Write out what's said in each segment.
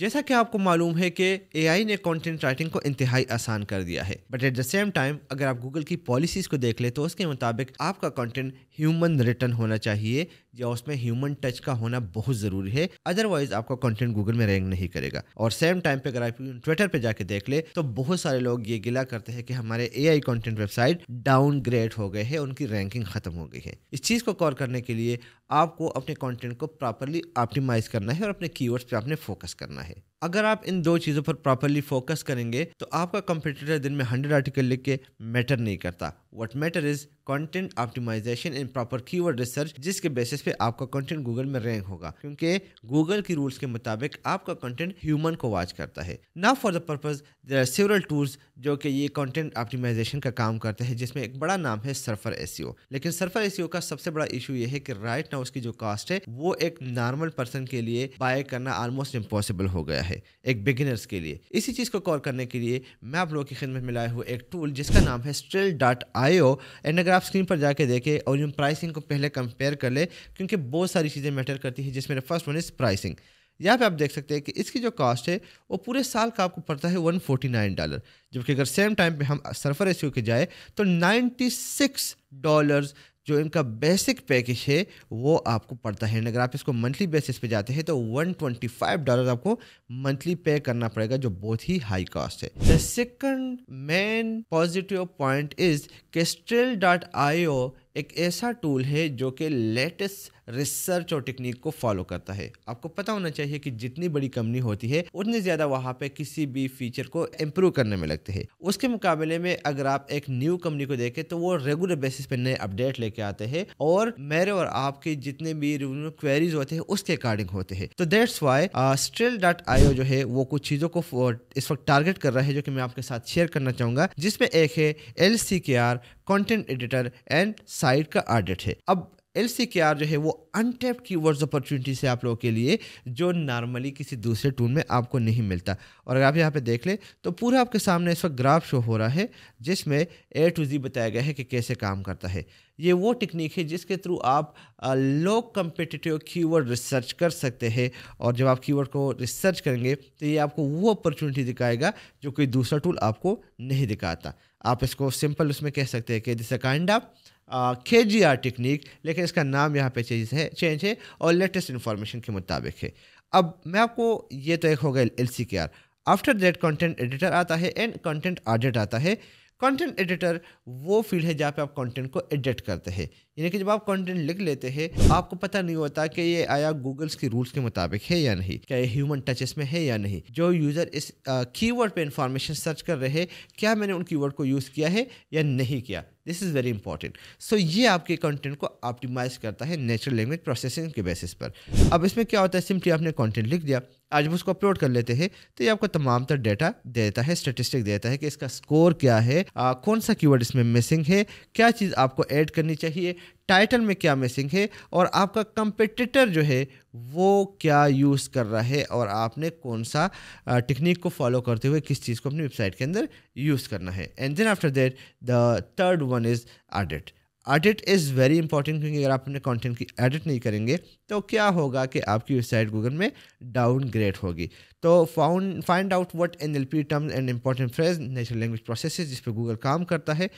जैसा कि आपको मालूम है कि आई ने कॉन्टेंट राइटिंग को इंतहाई आसान कर दिया है but at the same time अगर आप गूगल की पॉलिसीज को देख ले तो उसके मुताबिक आपका कॉन्टेंट ह्यूमन रिटर्न होना चाहिए या उसमें ह्यूमन टच का होना बहुत ज़रूरी है अदरवाइज आपका कंटेंट गूगल में रैंक नहीं करेगा और सेम टाइम पे अगर आप ट्विटर पे जाके देख ले तो बहुत सारे लोग ये गिला करते हैं कि हमारे A I content website downgrade हो गए हैं उनकी रैंकिंग ख़त्म हो गई है इस चीज़ को कॉर करने के लिए आपको अपने कॉन्टेंट को प्रॉपरली ऑप्टिमाइज करना है और अपने कीवर्ड्स पे आपने फोकस करना है अगर आप इन दो चीज़ों पर प्रॉपरली फोकस करेंगे तो आपका कंप्यूटर दिन में हंड्रेड आर्टिकल लिख के मैटर नहीं करता what matter is content optimisation and proper keyword research जिसके बेसिस पे आपका कंटेंट गूगल में रैंक होगा क्योंकि गूगल की रूल्स के मुताबिक आपका कंटेंट ह्यूमन को वॉच करता है ना for the purpose there are several tools जो कि ये कंटेंट ऑप्टिमाइजेशन का काम करते हैं जिसमें एक बड़ा नाम है सर्फर एस e लेकिन सर्फर एस e का सबसे बड़ा इशू यह है कि राइट ना उसकी जो कास्ट है वो एक नॉर्मल पर्सन के लिए बाय करना ऑलमोस्ट इम्पॉसिबल हो गया है एक बिगिनर्स के लिए इसी चीज को कॉल करने के लिए मैं आप लोगों की खिदमत में लाया हुआ एक टूल जिसका नाम है स्ट्रिल डॉट आए हो एंड अगर आप स्क्रीन पर जाके देखें और इन प्राइसिंग को पहले कंपेयर कर ले क्योंकि बहुत सारी चीज़ें मैटर करती हैं जिसमें फर्स्ट वन इज़ प्राइसिंग यहाँ पे आप देख सकते हैं कि इसकी जो कॉस्ट है वो पूरे साल का आपको पड़ता है 149 डॉलर जबकि अगर सेम टाइम पे हम सरफर एस के जाए तो 96 डॉलर्स जो इनका बेसिक पैकेज है वो आपको पड़ता है अगर आप इसको मंथली बेसिस पे जाते हैं तो 125 डॉलर आपको मंथली पे करना पड़ेगा जो बहुत ही हाई कॉस्ट है the second main positive point is Kestrel dot I एक ऐसा टूल है जो कि लेटेस्ट रिसर्च और टेक्निक को फॉलो करता है आपको पता होना चाहिए कि जितनी बड़ी कंपनी होती है उतनी ज़्यादा वहाँ पे किसी भी फीचर को इम्प्रूव करने में लगते हैं उसके मुकाबले में अगर आप एक न्यू कंपनी को देखें तो वो रेगुलर बेसिस पे नए अपडेट लेके आते हैं और मेरे और आपके जितने भी रिव्यू क्वेरीज होते हैं उसके अकॉर्डिंग होते हैं तो that's why strel dot IO जो है वो कुछ चीज़ों को इस वक्त टारगेट कर रहा है जो कि मैं आपके साथ शेयर करना चाहूँगा जिसमें एक है L C K R content editor and site का ऑडिट है अब एल जो है वो अनटैप्ड कीवर्ड्स अपॉर्चुनिटीज है आप लोगों के लिए जो नॉर्मली किसी दूसरे टूल में आपको नहीं मिलता और अगर आप यहाँ पे देख लें तो पूरा आपके सामने इस वक्त ग्राफ शो हो रहा है जिसमें ए टू जी बताया गया है कि कैसे काम करता है ये वो टेक्निक है जिसके थ्रू आप लो कम्पिटिटिव कीवर्ड रिसर्च कर सकते हैं और जब आप कीवर्ड को रिसर्च करेंगे तो ये आपको वो अपॉर्चुनिटी दिखाएगा जो कोई दूसरा टूल आपको नहीं दिखाता आप इसको सिंपल उसमें कह सकते हैं कि दिस अ काइंड ऑफ के जी आर टेक्निक लेकिन इसका नाम यहाँ पे चेंज है चेंज है और लेटेस्ट इन्फॉर्मेशन के मुताबिक है अब मैं आपको ये तो एक हो गया L C K R after that content editor आता है एंड कंटेंट ऑडिट आता है कंटेंट एडिटर वो फील्ड है जहाँ पे आप कंटेंट को एडिट करते हैं यानी कि जब आप कंटेंट लिख लेते हैं आपको पता नहीं होता कि ये आया गूगल्स के रूल्स के मुताबिक है या नहीं क्या ये ह्यूमन टचेस में है या नहीं जो यूज़र इस कीवर्ड पे इंफॉर्मेशन सर्च कर रहे क्या मैंने उन कीवर्ड को यूज़ किया है या नहीं किया this is very important so ये आपके कंटेंट को ऑप्टिमाइज करता है नेचुरल लैंग्वेज प्रोसेसिंग के बेसिस पर अब इसमें क्या होता है सिंपली आपने कंटेंट लिख दिया आज भी उसको अपलोड कर लेते हैं तो ये आपको तमाम तर डेटा देता है स्टेटिस्टिक देता है कि इसका स्कोर क्या है आ, कौन सा कीवर्ड इसमें मिसिंग है क्या चीज़ आपको ऐड करनी चाहिए टाइटल में क्या मिसिंग है और आपका कंपिटिटर जो है वो क्या यूज़ कर रहा है और आपने कौन सा टेक्निक को फॉलो करते हुए किस चीज़ को अपनी वेबसाइट के अंदर यूज़ करना है and then after that the third one is audit audit is very important क्योंकि अगर आप अपने कंटेंट की एडिट नहीं करेंगे तो क्या होगा कि आपकी वेबसाइट गूगल में डाउनग्रेड होगी तो found find out what N L P term and important phrase natural language process जिस पर गूगल काम करता है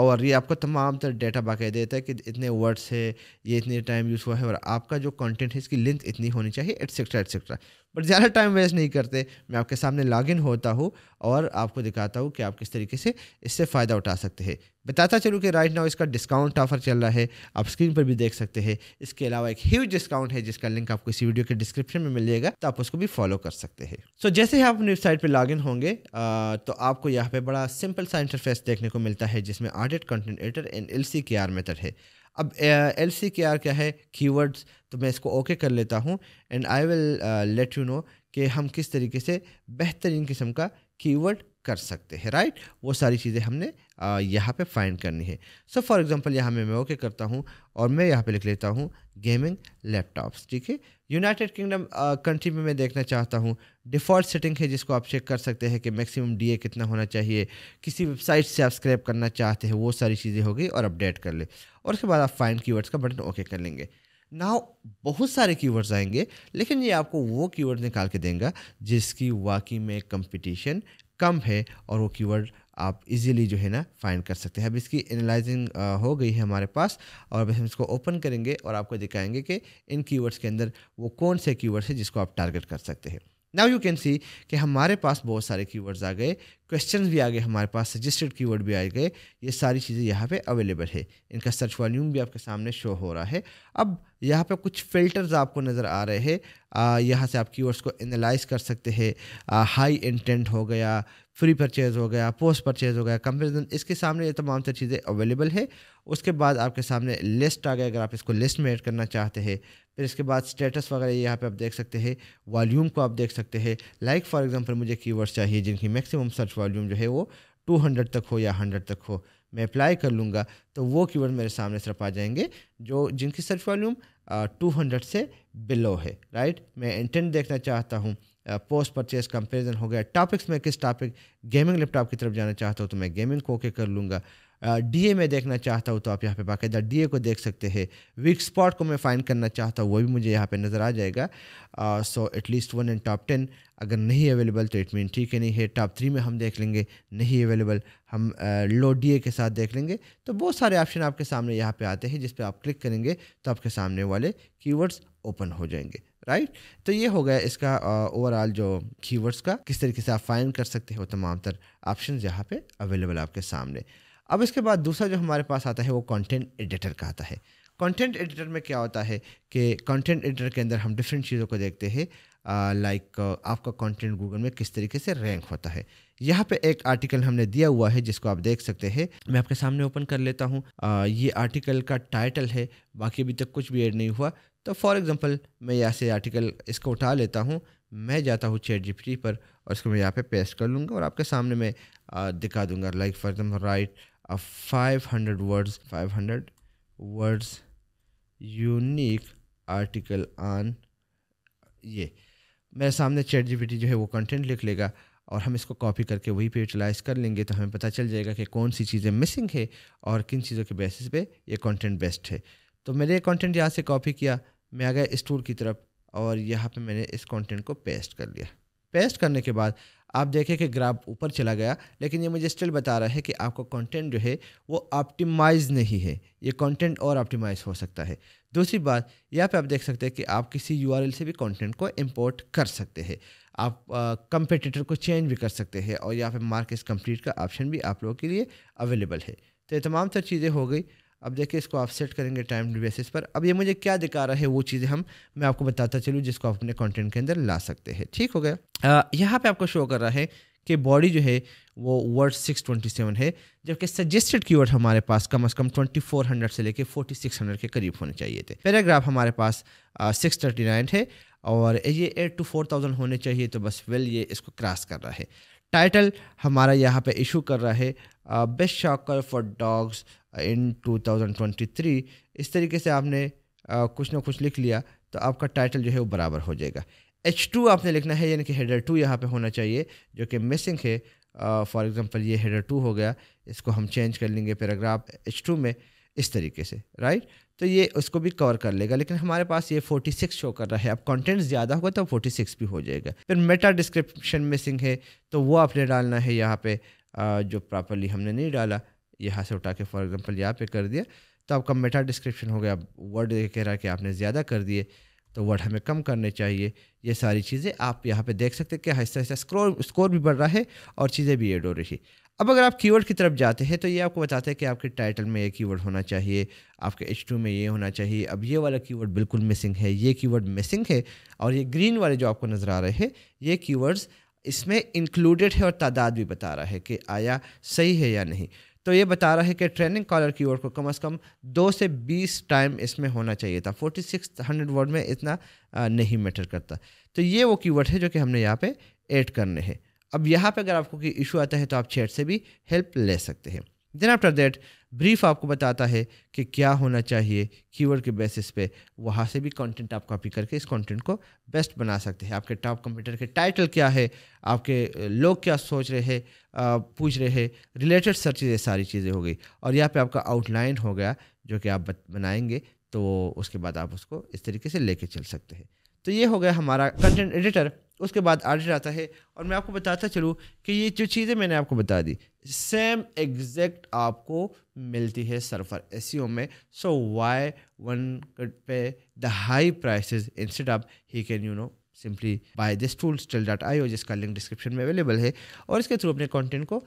और ये आपको तमाम तर डेटा बाकी देता है कि इतने वर्ड्स है ये इतने टाइम यूज़ हुआ है और आपका जो कंटेंट है इसकी लेंथ इतनी होनी चाहिए एटसेट्रा एटसेट्रा बट ज़्यादा टाइम वेस्ट नहीं करते मैं आपके सामने लॉग इन होता हूँ और आपको दिखाता हूँ कि आप किस तरीके से इससे फ़ायदा उठा सकते हैं बताता चलूँ कि राइट नाउ इसका डिस्काउंट ऑफर चल रहा है आप स्क्रीन पर भी देख सकते हैं इसके अलावा एक ह्यूज डिस्काउंट है जिसका लिंक आपको इसी वीडियो के डिस्क्रिप्शन में मिलेगा तो आप उसको भी फॉलो कर सकते हैं रहे सो so, जैसे ही आप अपनी वेबसाइट पर लॉगिन होंगे आ, तो आपको यहाँ पे बड़ा सिंपल सा इंटरफेस देखने को मिलता है जिसमें audit content editor and L C K R method है अब एल सी के आर क्या है कीवर्ड्स तो मैं इसको ओके okay कर लेता हूँ and I will let you know कि हम किस तरीके से बेहतरीन किस्म का कीवर्ड कर सकते हैं राइट वो सारी चीज़ें हमने यहाँ पे फाइंड करनी है सो फॉर एग्जांपल यहाँ में मैं ओके करता हूँ और मैं यहाँ पे लिख लेता हूँ गेमिंग लैपटॉप्स ठीक है यूनाइटेड किंगडम कंट्री में मैं देखना चाहता हूँ डिफ़ॉल्ट सेटिंग है जिसको आप चेक कर सकते हैं कि मैक्सिमम डीए कितना होना चाहिए किसी वेबसाइट से आप स्क्रैप करना चाहते हैं वो सारी चीज़ें हो गई और अपडेट कर ले और उसके बाद आप फाइंड की का बटन ओके कर लेंगे नाउ बहुत सारे कीवर्ड्स आएंगे लेकिन ये आपको वो कीवर्ड निकाल के देंगे जिसकी वाकई में कंपटीशन कम है और वो कीवर्ड आप इजीली जो है ना फाइंड कर सकते हैं अब इसकी एनालाइजिंग हो गई है हमारे पास और अब हम इसको ओपन करेंगे और आपको दिखाएंगे कि इन कीवर्ड्स के अंदर वो कौन से कीवर्ड्स है जिसको आप टारगेट कर सकते हैं नाउ यू कैन सी कि हमारे पास बहुत सारे कीवर्ड्स आ गए क्वेश्चन भी आ गए हमारे पास सजेस्टेड कीवर्ड भी आ गए ये सारी चीज़ें यहाँ पे अवेलेबल है इनका सर्च वॉल्यूम भी आपके सामने शो हो रहा है अब यहाँ पे कुछ फिल्टर्स आपको नज़र आ रहे हैं यहाँ से आप कीवर्ड्स को एनालाइज कर सकते हैं हाई इंटेंट हो गया फ्री परचेज़ हो गया पोस्ट परचेज़ हो गया कंपेरिजन इसके सामने ये तमाम सारी चीज़ें अवेलेबल है उसके बाद आपके सामने लिस्ट आ गया अगर आप इसको लिस्ट में ऐड करना चाहते हैं फिर इसके बाद स्टेटस वगैरह यहाँ पे आप देख सकते हैं वॉल्यूम को आप देख सकते हैं लाइक फॉर एग्जांपल मुझे कीवर्ड्स चाहिए जिनकी मैक्सिमम सर्च वॉल्यूम जो है वो 200 तक हो या 100 तक हो मैं अप्लाई कर लूँगा तो वो कीवर्ड मेरे सामने सिर्फ आ जाएंगे जो जिनकी सर्च वॉल्यूम टू हंड्रेड से बिलो है राइट मैं इंटेंट देखना चाहता हूँ पोस्ट परचेज कंपेरिजन हो गया टॉपिक्स में किस टॉपिक गेमिंग लैपटॉप की तरफ जाना चाहता हूँ तो मैं गेमिंग को के कर लूँगा डी में देखना चाहता हूँ तो आप यहाँ पे बाकायदा डी को देख सकते हैं वीक स्पॉट को मैं फाइंड करना चाहता हूँ वो भी मुझे यहाँ पे नज़र आ जाएगा so at least one and top ten अगर नहीं अवेलेबल तो इट मीन ठीक है नहीं है टॉप थ्री में हम देख लेंगे नहीं अवेलेबल हम लो डी के साथ देख लेंगे तो बहुत सारे ऑप्शन आपके सामने यहाँ पर आते हैं जिस पर आप क्लिक करेंगे तो आपके सामने वाले कीवर्ड्स ओपन हो जाएंगे राइट right? तो ये हो गया इसका ओवरऑल जो कीवर्ड्स का किस तरीके से आप फ़ाइन कर सकते हो तमाम तर ऑप्शन यहाँ पे अवेलेबल आपके सामने अब इसके बाद दूसरा जो हमारे पास आता है वो कंटेंट एडिटर का आता है कंटेंट एडिटर में क्या होता है कि कंटेंट एडिटर के अंदर हम डिफरेंट चीज़ों को देखते हैं लाइक आपका कंटेंट गूगल में किस तरीके से रैंक होता है यहाँ पे एक आर्टिकल हमने दिया हुआ है जिसको आप देख सकते हैं मैं आपके सामने ओपन कर लेता हूँ ये आर्टिकल का टाइटल है बाकी अभी तक कुछ भी ऐड नहीं हुआ तो फॉर एग्जांपल मैं यहाँ से आर्टिकल इसको उठा लेता हूँ मैं जाता हूँ चैट जी पर और इसको मैं यहाँ पे पेस्ट कर लूँगा और आपके सामने मैं दिखा दूँगा like for example right of 500 words 500 words unique article on ये मेरे सामने चैट जीपीटी जो है वो कंटेंट लिख लेगा और हम इसको कॉपी करके वही पे यूटिलाइज़ कर लेंगे तो हमें पता चल जाएगा कि कौन सी चीज़ें मिसिंग है और किन चीज़ों के बेसिस पे ये कंटेंट बेस्ट है तो मैंने ये कंटेंट यहाँ से कॉपी किया मैं आ गया स्टोर की तरफ और यहाँ पे मैंने इस कंटेंट को पेस्ट कर लिया पेस्ट करने के बाद आप देखें कि ग्राफ ऊपर चला गया लेकिन ये मुझे स्टिल बता रहा है कि आपका कंटेंट जो है वो ऑप्टिमाइज नहीं है ये कंटेंट और ऑप्टिमाइज हो सकता है दूसरी बात यहाँ पे आप देख सकते हैं कि आप किसी यू से भी कंटेंट को इंपोर्ट कर सकते हैं आप कंपटीटर को चेंज भी कर सकते हैं और यहाँ पर मार्क इस कंप्लीट का ऑप्शन भी आप लोगों के लिए अवेलेबल है तो ये तमाम सर चीज़ें हो गई अब देखिए इसको आप सेट करेंगे टाइम बेसिस पर अब ये मुझे क्या दिखा रहा है वो चीज़ें हम मैं आपको बताता चलूँ जिसको आप अपने कंटेंट के अंदर ला सकते हैं ठीक हो गया यहाँ पे आपको शो कर रहा है कि बॉडी जो है वो वर्ड 627 है जबकि सजेस्टेड कीवर्ड हमारे पास कम अज़ कम 2400 से लेके 4600 के करीब होने चाहिए थे पैराग्राफ हमारे पास थर्टी नाइन है और ये एट टू थाउजेंड होने चाहिए तो बस वेल ये इसको क्रॉस कर रहा है टाइटल हमारा यहाँ पे इशू कर रहा है best shocker for dogs in 2023 इस तरीके से आपने uh, कुछ ना कुछ लिख लिया तो आपका टाइटल जो है वो बराबर हो जाएगा एच टू आपने लिखना है यानी कि हेडर टू यहाँ पे होना चाहिए जो कि मिसिंग है फॉर uh, एग्ज़ाम्पल ये हेडर टू हो गया इसको हम चेंज कर लेंगे पैराग्राफ एच टू में इस तरीके से राइट तो ये उसको भी कवर कर लेगा लेकिन हमारे पास ये 46 शो कर रहा है अब कंटेंट ज़्यादा होगा तो 46 भी हो जाएगा फिर मेटा डिस्क्रिप्शन मिसिंग है तो वो आपने डालना है यहाँ पे जो प्रॉपरली हमने नहीं डाला यहाँ से उठा के फॉर एग्जांपल यहाँ पे कर दिया तो आपका मेटा डिस्क्रिप्शन हो गया वर्ड कह रहा है कि आपने ज़्यादा कर दिए तो वर्ड हमें कम करने चाहिए ये सारी चीज़ें आप यहाँ पे देख सकते हैं कि आहिस्ता आहिस्ता स्क्रोर स्कोर भी बढ़ रहा है और चीज़ें भी एड हो रही है अब अगर आप कीवर्ड की तरफ जाते हैं तो ये आपको बताते हैं कि आपके टाइटल में ये कीवर्ड होना चाहिए आपके एच टू में ये होना चाहिए अब ये वाला कीवर्ड बिल्कुल मिसिंग है ये कीवर्ड मिसिंग है और ये ग्रीन वाले जो आपको नज़र आ रहे हैं ये कीवर्ड्स इसमें इंक्लूडेड है और तादाद भी बता रहा है कि आया सही है या नहीं तो ये बता रहा है कि ट्रेनिंग कॉलर की वर्ड को कम अज़ कम दो से बीस टाइम इसमें होना चाहिए था फोर्टी सिक्स हंड्रेड वर्ड में इतना नहीं मैटर करता तो ये वो कीवर्ड है जो कि हमने यहाँ पे ऐड करने हैं अब यहाँ पे अगर आपको कोई इशू आता है तो आप चैट से भी हेल्प ले सकते हैं देन आफ्टर दैट ब्रीफ आपको बताता है कि क्या होना चाहिए कीवर्ड के बेसिस पे वहाँ से भी कंटेंट आप कॉपी करके इस कंटेंट को बेस्ट बना सकते हैं आपके टॉप कंप्यूटर के टाइटल क्या है आपके लोग क्या सोच रहे हैं पूछ रहे हैं रिलेटेड सर ये सारी चीज़ें हो गई और यहाँ पे आपका आउटलाइन हो गया जो कि आप बनाएंगे तो उसके बाद आप उसको इस तरीके से लेके चल सकते हैं तो ये हो गया हमारा कंटेंट एडिटर उसके बाद आर्डर आता है और मैं आपको बताता चलूँ कि ये जो चीज़ें मैंने आपको बता दी सेम एग्जैक्ट आपको मिलती है सर्फर एस e में so why one pay the high prices instead of he can you know simply buy this tool still dot I जिसका लिंक डिस्क्रिप्शन में अवेलेबल है और इसके थ्रू अपने कॉन्टेंट को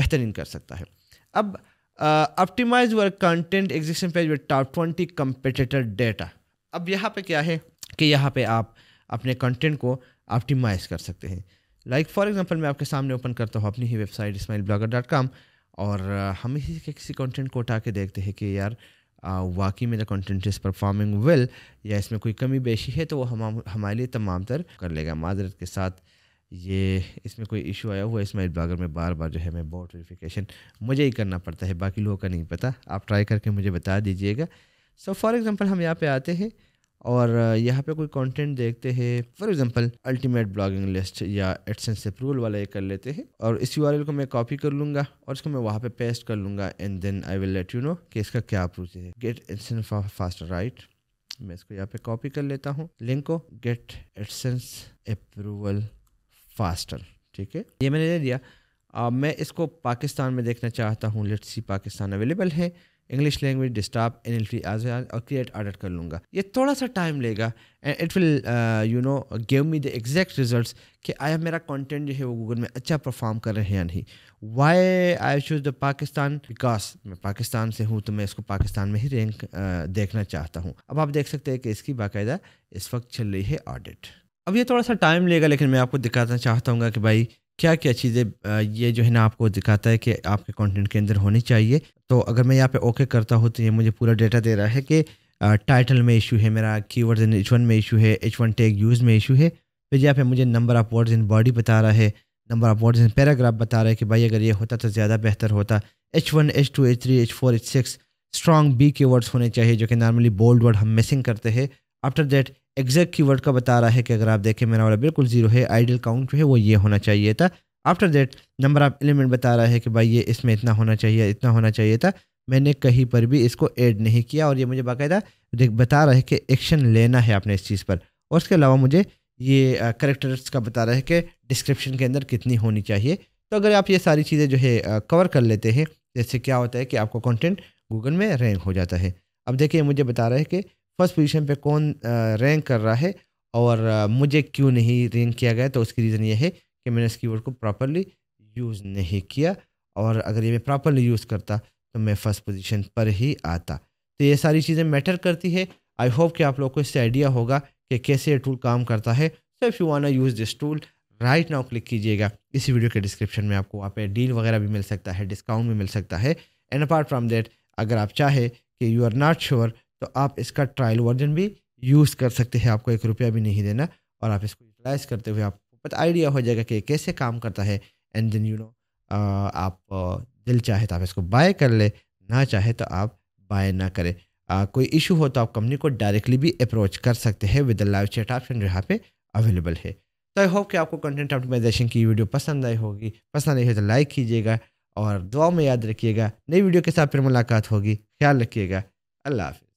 बेहतरीन कर सकता है अब optimise work content extension page with top twenty competitor data अब यहाँ पे क्या है कि यहाँ पे आप अपने कंटेंट को ऑप्टिमाइज कर सकते हैं लाइक फॉर एग्जांपल मैं आपके सामने ओपन करता हूँ अपनी ही website Ismail blogger dot com और uh, हम इसी के किसी कंटेंट को उठा के देखते हैं कि यार uh, वाकई में the content is performing well या इसमें कोई कमी बेशी है तो वो हम हमारे लिए तमाम तर कर लेगा माजरत के साथ ये इसमें कोई इशू आया हुआ है इसमाइल ब्लॉगर में बार बार जो है मैं बोर्ड वेरिफिकेशन मुझे ही करना पड़ता है बाकी लोगों का नहीं पता आप ट्राई करके मुझे बता दीजिएगा सो फॉर एग्ज़ाम्पल हम यहाँ पर आते हैं और यहाँ पे कोई कंटेंट देखते हैं for example ultimate blogging list या एडसेंस अप्रूवल वाला ये कर लेते हैं और इस यू को मैं कॉपी कर लूँगा और इसको मैं वहाँ पे पेस्ट कर लूँगा and then I will let you know कि इसका क्या अप्रूव है गेट एडसेंस फास्ट राइट मैं इसको यहाँ पे कॉपी कर लेता हूँ लिंक को गेट एडसेंस अप्रूवल फास्टर ठीक है ये मैंने दे दिया आ, मैं इसको पाकिस्तान में देखना चाहता हूँ लेट्स सी पाकिस्तान अवेलेबल है English language disturb N L T edge और क्रिएट ऑर्डर कर लूँगा ये थोड़ा सा टाइम लेगा and it will you know give me the exact result कि आया मेरा कॉन्टेंट जो है वो गूगल में अच्छा परफॉर्म कर रहे हैं या नहीं why I choose the Pakistan because मैं पाकिस्तान से हूँ तो मैं इसको पाकिस्तान में ही रैंक uh, देखना चाहता हूँ अब आप देख सकते हैं कि इसकी बाकायदा इस वक्त चल रही है ऑडिट अब ये थोड़ा सा टाइम लेगा लेकिन मैं आपको दिखाना चाहता हूँ कि भाई क्या क्या चीज़ें ये जो है ना आपको दिखाता है कि आपके कंटेंट के अंदर होनी चाहिए तो अगर मैं यहाँ पे ओके करता हूँ तो ये मुझे पूरा डेटा दे रहा है कि टाइटल में इशू है मेरा कीवर्ड्स इन एच वन में इशू है एच वन टेक यूज़ में इशू है फिर यहाँ पे मुझे number of words in body बता रहा है number of words in paragraph बता रहा है कि भाई अगर ये होता तो ज़्यादा बेहतर होता H one H two H three H four H six strong B के वर्ड्स होने चाहिए जो कि नॉर्मली बोल्ड वर्ड हम मिसिंग करते हैं आफ्टर दैट एग्जैक्ट की का बता रहा है कि अगर आप देखें मेरा वाला बिल्कुल जीरो है आइडियल काउंट जो है वो ये होना चाहिए था after that number of element बता रहा है कि भाई ये इसमें इतना होना चाहिए इतना होना चाहिए था मैंने कहीं पर भी इसको ऐड नहीं किया और ये मुझे बाकायदा देख बता रहा है कि एक्शन लेना है आपने इस चीज़ पर और उसके अलावा मुझे ये करेक्टर्स का बता रहा है कि डिस्क्रिप्शन के अंदर कितनी होनी चाहिए तो अगर आप ये सारी चीज़ें जो है कवर कर लेते हैं जैसे क्या होता है कि आपका कंटेंट गूगल में रैंक हो जाता है अब देखिए मुझे बता रहा है कि फर्स्ट पोजीशन पे कौन रैंक कर रहा है और मुझे क्यों नहीं रैंक किया गया तो उसकी रीज़न ये है कि मैंने इस कीवर्ड को प्रॉपरली यूज़ नहीं किया और अगर ये मैं प्रॉपरली यूज़ करता तो मैं फर्स्ट पोजीशन पर ही आता तो ये सारी चीज़ें मैटर करती है आई होप कि आप लोग को इससे आइडिया होगा कि कैसे ये टूल काम करता है so if you wanna use this tool right now click कीजिएगा इसी वीडियो के डिस्क्रिप्शन में आपको वहाँ पे डील वगैरह भी मिल सकता है डिस्काउंट भी मिल सकता है एंड अपार्ट फ्रॉम देट अगर आप चाहे कि यू आर नॉट श्योर तो आप इसका ट्रायल वर्जन भी यूज़ कर सकते हैं आपको एक रुपया भी नहीं देना और आप इसको यूटिलाइज करते हुए आपको पता आइडिया हो जाएगा कि कैसे काम करता है एंड देन यू नो आप दिल चाहे तो आप इसको बाय कर ले ना चाहे तो आप बाय ना करें आ, कोई इशू हो तो आप कंपनी को डायरेक्टली भी अप्रोच कर सकते हैं विद लाइव चैट ऑप्शन यहाँ पे अवेलेबल है तो आई होप कि आपको कंटेंट ऑप्टिमाइजेशन की वीडियो पसंद आई होगी पसंद आई हो तो लाइक कीजिएगा और दुआ में याद रखिएगा नई वीडियो के साथ फिर मुलाकात होगी ख्याल रखिएगा अल्लाह हाफि